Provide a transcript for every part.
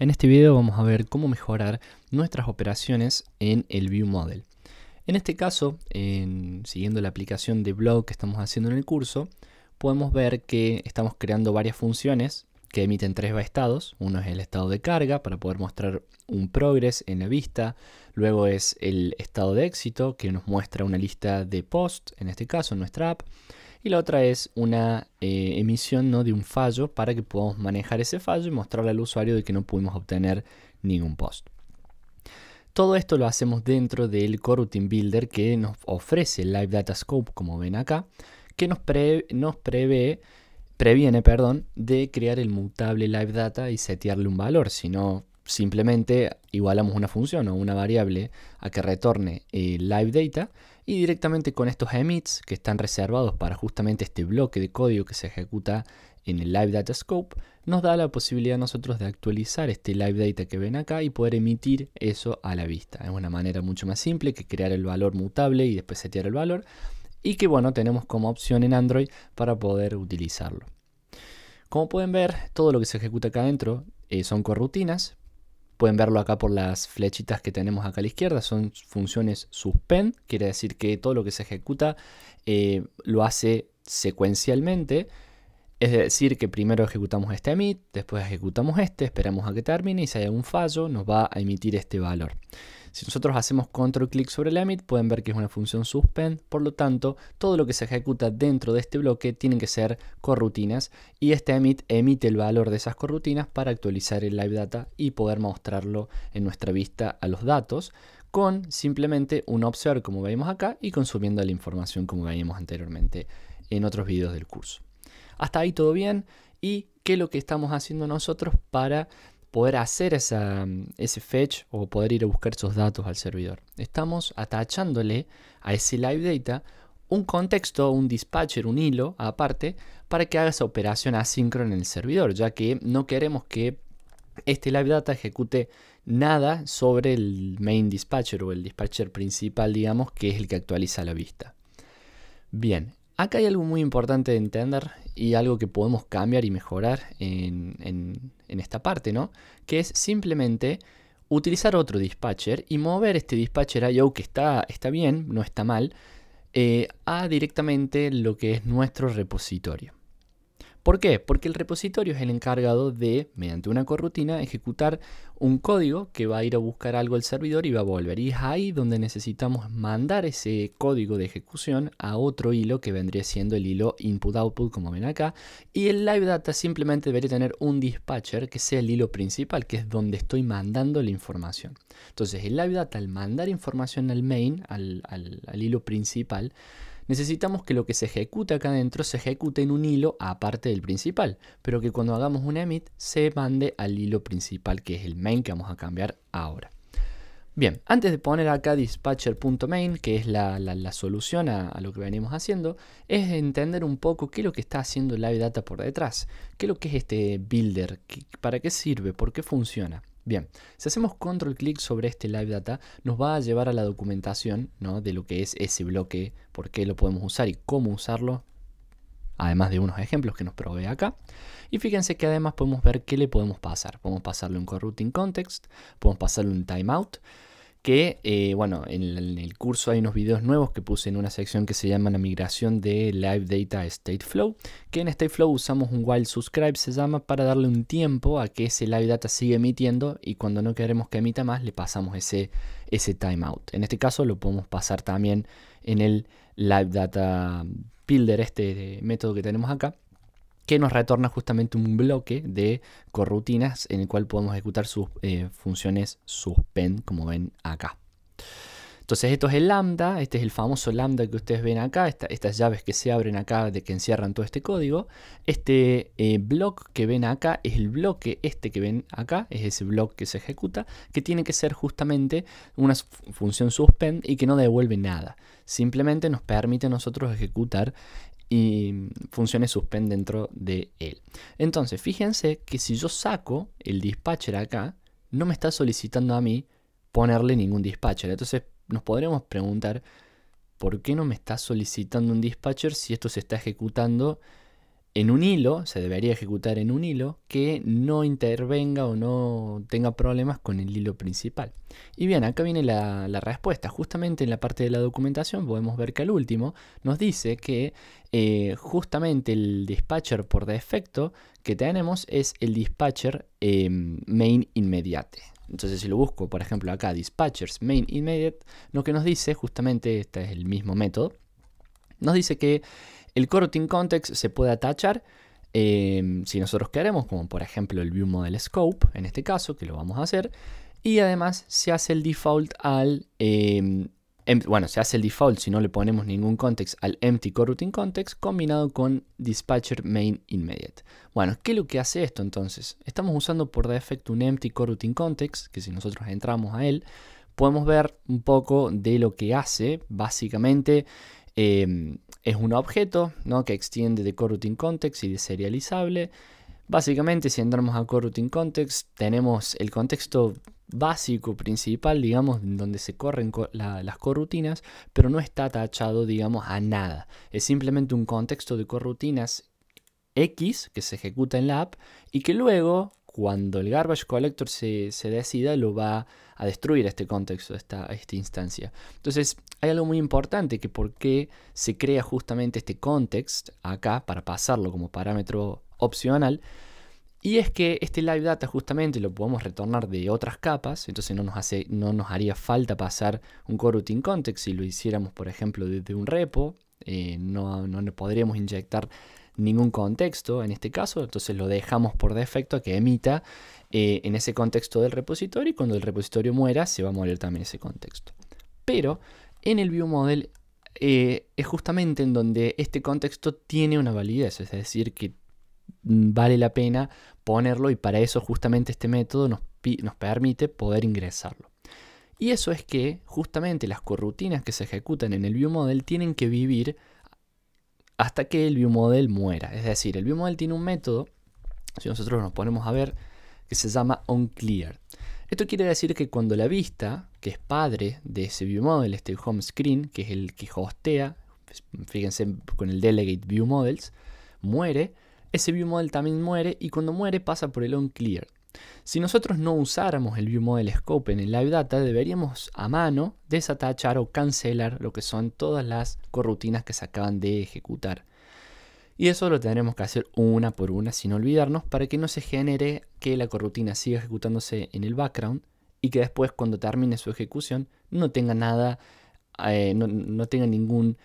En este video vamos a ver cómo mejorar nuestras operaciones en el View Model. En este caso, en, siguiendo la aplicación de blog que estamos haciendo en el curso, podemos ver que estamos creando varias funciones que emiten tres estados. Uno es el estado de carga para poder mostrar un progress en la vista. Luego es el estado de éxito que nos muestra una lista de posts, en este caso en nuestra app y la otra es una eh, emisión ¿no? de un fallo para que podamos manejar ese fallo y mostrarle al usuario de que no pudimos obtener ningún post. Todo esto lo hacemos dentro del coroutine builder que nos ofrece Live Data Scope, como ven acá, que nos, nos prevé, previene perdón, de crear el mutable Live Data y setearle un valor, sino simplemente igualamos una función o una variable a que retorne el eh, live data y directamente con estos emits que están reservados para justamente este bloque de código que se ejecuta en el Live Data Scope, nos da la posibilidad a nosotros de actualizar este Live Data que ven acá y poder emitir eso a la vista. Es una manera mucho más simple que crear el valor mutable y después setear el valor y que bueno, tenemos como opción en Android para poder utilizarlo. Como pueden ver, todo lo que se ejecuta acá adentro eh, son corrutinas, Pueden verlo acá por las flechitas que tenemos acá a la izquierda. Son funciones suspend, quiere decir que todo lo que se ejecuta eh, lo hace secuencialmente. Es decir, que primero ejecutamos este emit, después ejecutamos este, esperamos a que termine y si hay algún fallo nos va a emitir este valor. Si nosotros hacemos control clic sobre el emit, pueden ver que es una función suspend, por lo tanto, todo lo que se ejecuta dentro de este bloque tiene que ser corrutinas y este emit emite el valor de esas corrutinas para actualizar el live data y poder mostrarlo en nuestra vista a los datos con simplemente un observe como veíamos acá y consumiendo la información como veíamos anteriormente en otros videos del curso. Hasta ahí todo bien y qué es lo que estamos haciendo nosotros para poder hacer ese fetch o poder ir a buscar esos datos al servidor. Estamos atachándole a ese live data un contexto, un dispatcher, un hilo aparte para que haga esa operación asíncrona en el servidor, ya que no queremos que este live data ejecute nada sobre el main dispatcher o el dispatcher principal, digamos, que es el que actualiza la vista. Bien, Acá hay algo muy importante de entender y algo que podemos cambiar y mejorar en, esta parte, ¿no? Que es simplemente utilizar otro dispatcher y mover este dispatcher IO que está, está bien, no está mal, eh, a directamente lo que es nuestro repositorio. ¿Por qué? Porque el repositorio es el encargado de, mediante una corrutina, ejecutar un código que va a ir a buscar algo al servidor y va a volver. Y es ahí donde necesitamos mandar ese código de ejecución a otro hilo que vendría siendo el hilo input-output, como ven acá. Y el live data simplemente debería tener un dispatcher que sea el hilo principal, que es donde estoy mandando la información. Entonces, el live data al mandar información al main, al, hilo principal, necesitamos que lo que se ejecuta acá adentro se ejecute en un hilo aparte del principal, pero que cuando hagamos un emit se mande al hilo principal que es el main que vamos a cambiar ahora. Bien, antes de poner acá dispatcher.main, que es la, solución a, lo que venimos haciendo, es entender un poco qué es lo que está haciendo Live Data por detrás, qué es lo que es este builder, para qué sirve, por qué funciona. Bien, si hacemos control clic sobre este live data, nos va a llevar a la documentación de lo que es ese bloque, por qué lo podemos usar y cómo usarlo, además de unos ejemplos que nos provee acá. Y fíjense que además podemos ver qué le podemos pasar. Podemos pasarle un coroutine context, podemos pasarle un timeout, que, eh, bueno, en el curso hay unos videos nuevos que puse en una sección que se llama la migración de Live Data State Flow. que en Stateflow usamos un while subscribe, se llama, para darle un tiempo a que ese Live Data siga emitiendo y cuando no queremos que emita más le pasamos ese, ese timeout. En este caso lo podemos pasar también en el Live Data Builder, este eh, método que tenemos acá que nos retorna justamente un bloque de corrutinas en el cual podemos ejecutar sus eh, funciones suspend, como ven acá. Entonces esto es el lambda, este es el famoso lambda que ustedes ven acá, estas llaves que se abren acá, de que encierran todo este código. Este eh, bloque que ven acá es el bloque este que ven acá, es ese bloque que se ejecuta, que tiene que ser justamente una función suspend y que no devuelve nada. Simplemente nos permite a nosotros ejecutar y mm, funciones suspend dentro de él. Entonces, fíjense que si yo saco el dispatcher acá, no me está solicitando a mí ponerle ningún dispatcher. Entonces, nos podremos preguntar, ¿por qué no me está solicitando un dispatcher si esto se está ejecutando en un hilo, se debería ejecutar en un hilo que no intervenga o no tenga problemas con el hilo principal. Y bien, acá viene la, respuesta. Justamente en la parte de la documentación podemos ver que al último nos dice que eh, justamente el dispatcher por defecto que tenemos es el dispatcher em, main inmediate. Entonces si lo busco, por ejemplo, acá dispatchers main immediate, lo que nos dice, justamente este es el mismo método, nos dice que el coroutine context se puede atachar em, si nosotros queremos, como por ejemplo el view model scope, en este caso, que lo vamos a hacer. Y además se hace el default al... Em, em, bueno, se hace el default si no le ponemos ningún context al empty coroutine context combinado con dispatcher main immediate. Bueno, ¿qué es lo que hace esto entonces? Estamos usando por defecto un empty coroutine context, que si nosotros entramos a él, podemos ver un poco de lo que hace. Básicamente Em, es un objeto que extiende de coroutine context y de serializable. Básicamente, si entramos a coroutine context, tenemos el contexto básico, principal, digamos, donde se corren las corrutinas, pero no está tachado, digamos, a nada. Es simplemente un contexto de corrutinas X que se ejecuta en la app y que luego cuando el garbage collector se, decida, lo va a destruir este contexto, esta, esta instancia. Entonces, hay algo muy importante que por qué se crea justamente este context acá para pasarlo como parámetro opcional. Y es que este live data justamente lo podemos retornar de otras capas, entonces no nos, hace, no nos haría falta pasar un coroutine context si lo hiciéramos, por ejemplo, desde un repo. Eh, no, no podríamos inyectar ningún contexto en este caso, entonces lo dejamos por defecto a que emita eh, en ese contexto del repositorio y cuando el repositorio muera se va a morir también ese contexto. Pero en el view model eh, es justamente en donde este contexto tiene una validez, es decir, que mm, vale la pena ponerlo y para eso justamente este método nos, nos permite poder ingresarlo. Y eso es que justamente las corrutinas que se ejecutan en el view model tienen que vivir hasta que el viewModel muera. Es decir, el viewModel tiene un método, si nosotros nos ponemos a ver, que se llama onClear. Esto quiere decir que cuando la vista, que es padre de ese viewModel, este home screen, que es el que hostea, fíjense con el delegate Models, muere, ese viewModel también muere y cuando muere pasa por el onClear. Si nosotros no usáramos el ViewModel Scope en el Live Data, deberíamos a mano desatachar o cancelar lo que son todas las corrutinas que se acaban de ejecutar. Y eso lo tendremos que hacer una por una sin olvidarnos para que no se genere que la corrutina siga ejecutándose en el background y que después cuando termine su ejecución no tenga nada, eh, no, tenga ningún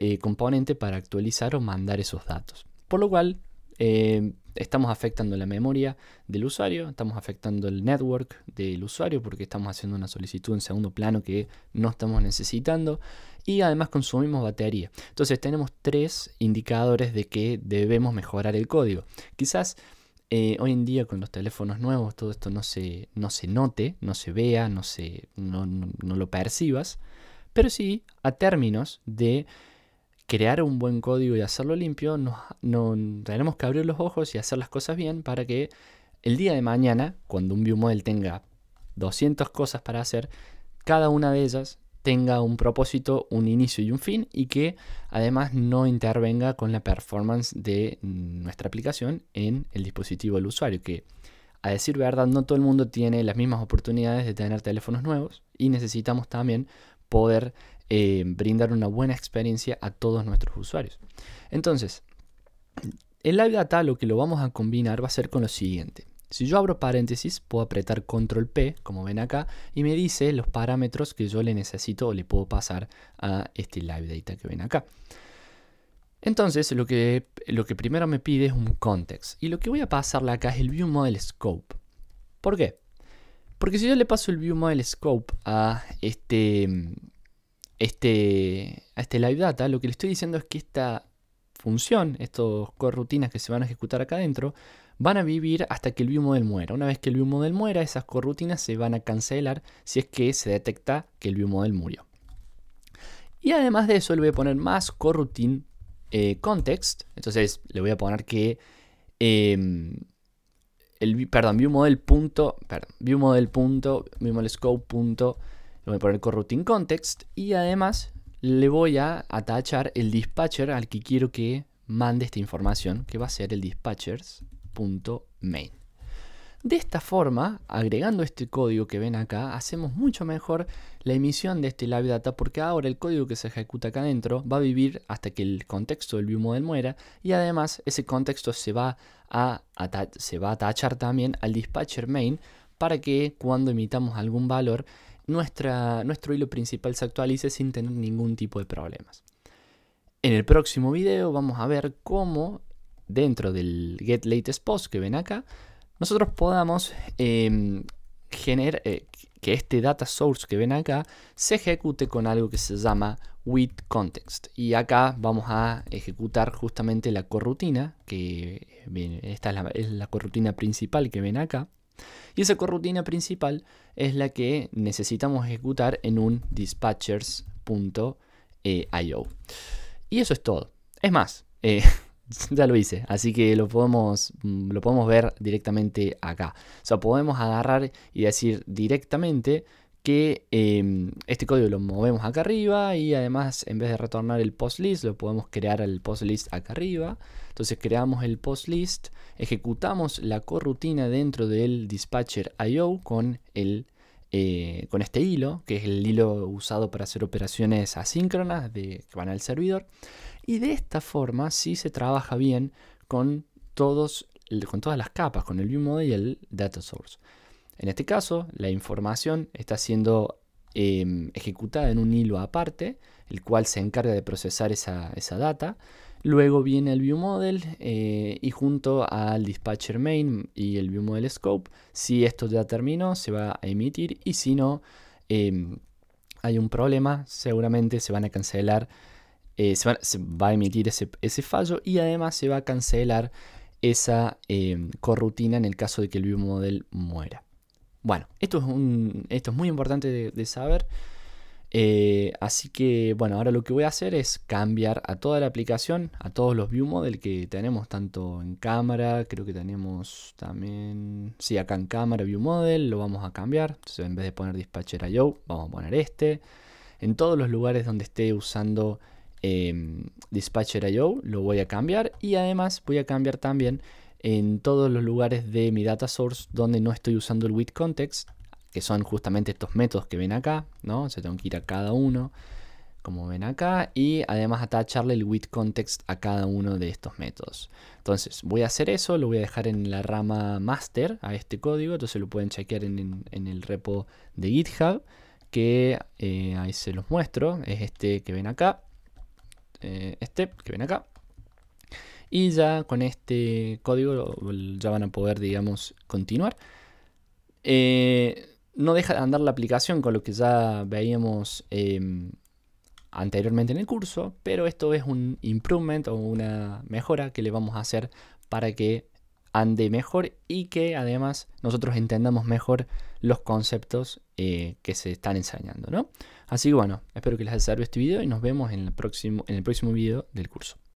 eh, componente para actualizar o mandar esos datos. Por lo cual Em, estamos afectando la memoria del usuario, estamos afectando el network del usuario porque estamos haciendo una solicitud en segundo plano que no estamos necesitando y además consumimos batería. Entonces tenemos tres indicadores de que debemos mejorar el código. Quizás eh, hoy en día con los teléfonos nuevos todo esto no se, no se note, no se vea, no, se, no lo percibas, pero sí a términos de crear un buen código y hacerlo limpio, no, tenemos que abrir los ojos y hacer las cosas bien para que el día de mañana, cuando un ViewModel tenga 200 cosas para hacer, cada una de ellas tenga un propósito, un inicio y un fin y que además no intervenga con la performance de nuestra aplicación en el dispositivo del usuario, que a decir verdad no todo el mundo tiene las mismas oportunidades de tener teléfonos nuevos y necesitamos también poder eh, brindar una buena experiencia a todos nuestros usuarios. Entonces, el Live Data lo que lo vamos a combinar va a ser con lo siguiente. Si yo abro paréntesis, puedo apretar control P, como ven acá, y me dice los parámetros que yo le necesito o le puedo pasar a este live data que ven acá. Entonces, lo que, lo que primero me pide es un context. Y lo que voy a pasarle acá es el view model scope. ¿Por qué? Porque si yo le paso el view model scope a este, este, a este live data, lo que le estoy diciendo es que esta función, estos corrutinas que se van a ejecutar acá adentro, van a vivir hasta que el viewModel muera. Una vez que el viewModel muera, esas corrutinas se van a cancelar si es que se detecta que el viewModel murió. Y además de eso, le voy a poner más corrutin eh, context. Entonces, le voy a poner que. Em, el, perdón, viewModel. Punto, perdón, viewModel. Punto, Punto, le voy a poner coroutine context y además le voy a atachar el dispatcher al que quiero que mande esta información, que va a ser el dispatchers.main. De esta forma, agregando este código que ven acá, hacemos mucho mejor la emisión de este live data porque ahora el código que se ejecuta acá adentro va a vivir hasta que el contexto del viewModel muera y además ese contexto se va a, se va a atachar también al dispatcher main para que cuando emitamos algún valor nuestro hilo principal se actualice sin tener ningún tipo de problemas. En el próximo video vamos a ver cómo dentro del Get Latest Post que ven acá, nosotros podamos em, generar eh, que este data source que ven acá se ejecute con algo que se llama with context. Y acá vamos a ejecutar justamente la corrutina, que esta es la, es la corrutina principal que ven acá. Y esa corrutina principal es la que necesitamos ejecutar en un dispatchers.io. Y eso es todo. Es más, eh, ya lo hice, así que lo podemos, lo podemos ver directamente acá. O sea, podemos agarrar y decir directamente que em, este código lo movemos acá arriba y además en vez de retornar el post list lo podemos crear el post list acá arriba. Entonces creamos el post list, ejecutamos la corrutina dentro del dispatcher IO con, eh, con este hilo, que es el hilo usado para hacer operaciones asíncronas de, que van al servidor. Y de esta forma si se trabaja bien con, todos, con todas las capas, con el view model y el data source. En este caso, la información está siendo em, ejecutada en un hilo aparte, el cual se encarga de procesar esa, data. Luego viene el ViewModel eh, y junto al dispatcher main y el ViewModel scope, si esto ya terminó, se va a emitir y si no, em, hay un problema, seguramente se van a cancelar, eh, se, va a emitir ese, ese, fallo y además se va a cancelar esa em, corrutina en el caso de que el ViewModel muera. Bueno, esto es, esto es muy importante de, saber. Eh, así que bueno, ahora lo que voy a hacer es cambiar a toda la aplicación, a todos los view model que tenemos, tanto en cámara, creo que tenemos también, sí, acá en cámara view model, lo vamos a cambiar. Entonces en vez de poner dispatcher IO, vamos a poner este. En todos los lugares donde esté usando eh, em, dispatcher IO, lo voy a cambiar y además voy a cambiar también en todos los lugares de mi data source donde no estoy usando el with context, que son justamente estos métodos que ven acá, ¿no? Se tengo que ir a cada uno, como ven acá, y además atacharle el with context a cada uno de estos métodos. Entonces, voy a hacer eso, lo voy a dejar en la rama master a este código, entonces lo pueden chequear en, el repo de GitHub, que eh, ahí se los muestro, es este que ven acá, eh, este que ven acá. Y ya con este código ya van a poder, digamos, continuar. Eh, no deja de andar la aplicación con lo que ya veíamos em, anteriormente en el curso, pero esto es un improvement o una mejora que le vamos a hacer para que ande mejor y que además nosotros entendamos mejor los conceptos eh, que se están enseñando, Así que bueno, espero que les haya servido este video y nos vemos en el próximo, en el próximo video del curso.